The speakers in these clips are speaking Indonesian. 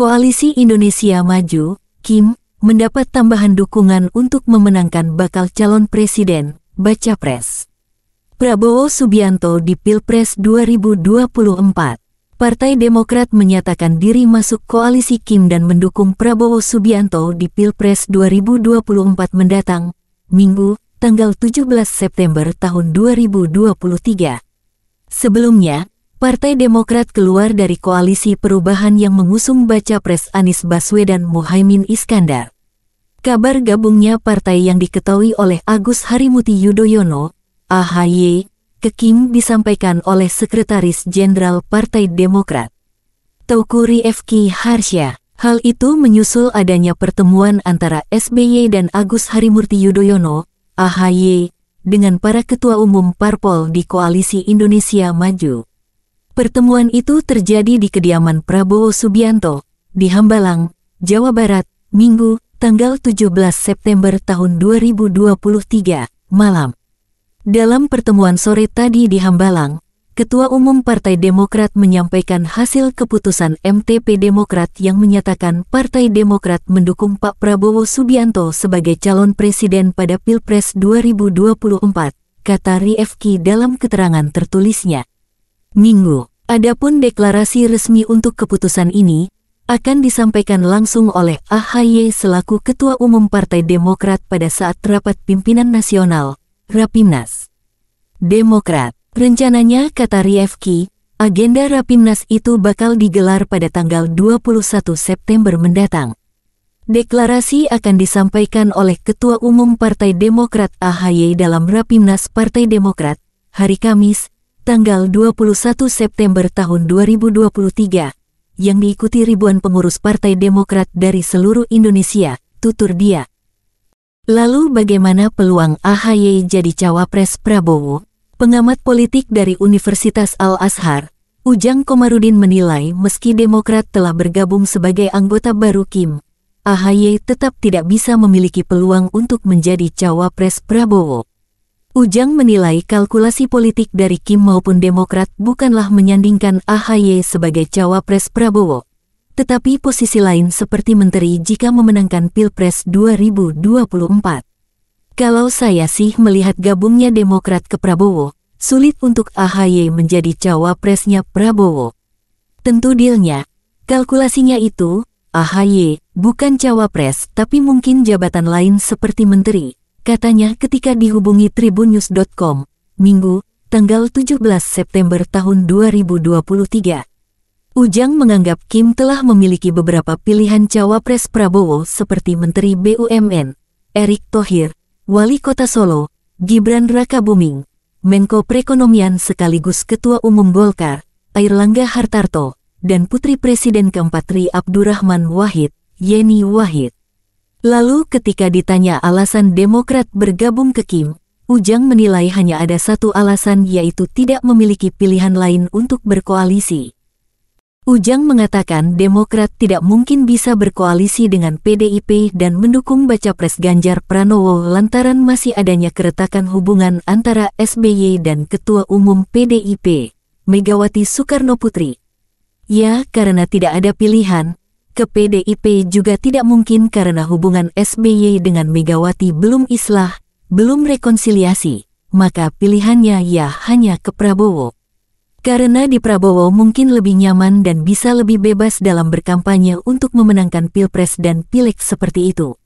Koalisi Indonesia Maju, Kim, mendapat tambahan dukungan untuk memenangkan bakal calon presiden, Baca Pres. Prabowo Subianto di Pilpres 2024. Partai Demokrat menyatakan diri masuk koalisi Kim dan mendukung Prabowo Subianto di Pilpres 2024 mendatang, Minggu, tanggal 17 September tahun 2023. Sebelumnya, Partai Demokrat keluar dari koalisi perubahan yang mengusung baca pres Anies Baswedan Muhaimin Iskandar. Kabar gabungnya partai yang diketahui oleh Agus Harimuti Yudhoyono, AHY, ke Kim disampaikan oleh Sekretaris Jenderal Partai Demokrat. Taukuri F.K. Harsya. Hal itu menyusul adanya pertemuan antara SBY dan Agus Harimurti Yudhoyono, AHY, dengan para ketua umum parpol di Koalisi Indonesia Maju. Pertemuan itu terjadi di kediaman Prabowo Subianto, di Hambalang, Jawa Barat, Minggu, tanggal 17 September tahun 2023, malam. Dalam pertemuan sore tadi di Hambalang, Ketua Umum Partai Demokrat menyampaikan hasil keputusan MTP Demokrat yang menyatakan Partai Demokrat mendukung Pak Prabowo Subianto sebagai calon presiden pada Pilpres 2024, kata Rifki dalam keterangan tertulisnya. Minggu. Adapun deklarasi resmi untuk keputusan ini akan disampaikan langsung oleh AHY selaku Ketua Umum Partai Demokrat pada saat rapat pimpinan nasional, Rapimnas. Demokrat, rencananya kata Riefki, agenda Rapimnas itu bakal digelar pada tanggal 21 September mendatang. Deklarasi akan disampaikan oleh Ketua Umum Partai Demokrat AHY dalam Rapimnas Partai Demokrat, hari Kamis, tanggal 21 September tahun 2023, yang diikuti ribuan pengurus Partai Demokrat dari seluruh Indonesia, tutur dia. Lalu bagaimana peluang AHY jadi cawapres Prabowo? Pengamat politik dari Universitas Al-Azhar, Ujang Komarudin menilai meski Demokrat telah bergabung sebagai anggota baru Kim, AHY tetap tidak bisa memiliki peluang untuk menjadi cawapres Prabowo. Ujang menilai kalkulasi politik dari Kim maupun Demokrat bukanlah menyandingkan AHY sebagai cawapres Prabowo. Tetapi posisi lain seperti menteri jika memenangkan Pilpres 2024. Kalau saya sih melihat gabungnya Demokrat ke Prabowo, sulit untuk AHY menjadi cawapresnya Prabowo. Tentu dealnya, kalkulasinya itu, AHY bukan cawapres tapi mungkin jabatan lain seperti menteri katanya ketika dihubungi tribunnews.com, Minggu, tanggal 17 September tahun 2023. Ujang menganggap Kim telah memiliki beberapa pilihan cawapres Prabowo seperti Menteri BUMN, Erick Thohir, Wali Kota Solo, Gibran Raka Buming, Menko Perekonomian sekaligus Ketua Umum Golkar, Airlangga Hartarto, dan Putri Presiden keempat Tri Abdurrahman Wahid, Yeni Wahid. Lalu ketika ditanya alasan Demokrat bergabung ke Kim, Ujang menilai hanya ada satu alasan yaitu tidak memiliki pilihan lain untuk berkoalisi. Ujang mengatakan Demokrat tidak mungkin bisa berkoalisi dengan PDIP dan mendukung baca pres Ganjar Pranowo lantaran masih adanya keretakan hubungan antara SBY dan Ketua Umum PDIP, Megawati Soekarno Putri. Ya, karena tidak ada pilihan, ke PDIP juga tidak mungkin karena hubungan SBY dengan Megawati belum islah, belum rekonsiliasi, maka pilihannya ya hanya ke Prabowo. Karena di Prabowo mungkin lebih nyaman dan bisa lebih bebas dalam berkampanye untuk memenangkan Pilpres dan pilek seperti itu.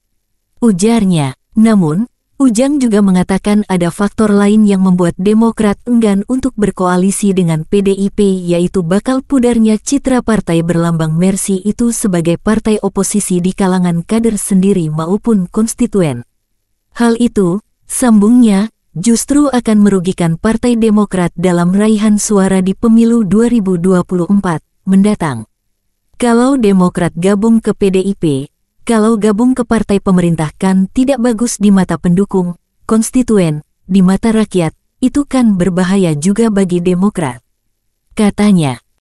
Ujarnya, namun, Ujang juga mengatakan ada faktor lain yang membuat Demokrat enggan untuk berkoalisi dengan PDIP yaitu bakal pudarnya citra partai berlambang mersi itu sebagai partai oposisi di kalangan kader sendiri maupun konstituen. Hal itu, sambungnya, justru akan merugikan Partai Demokrat dalam raihan suara di pemilu 2024 mendatang. Kalau Demokrat gabung ke PDIP, kalau gabung ke partai pemerintah kan tidak bagus di mata pendukung, konstituen, di mata rakyat, itu kan berbahaya juga bagi demokrat. Katanya,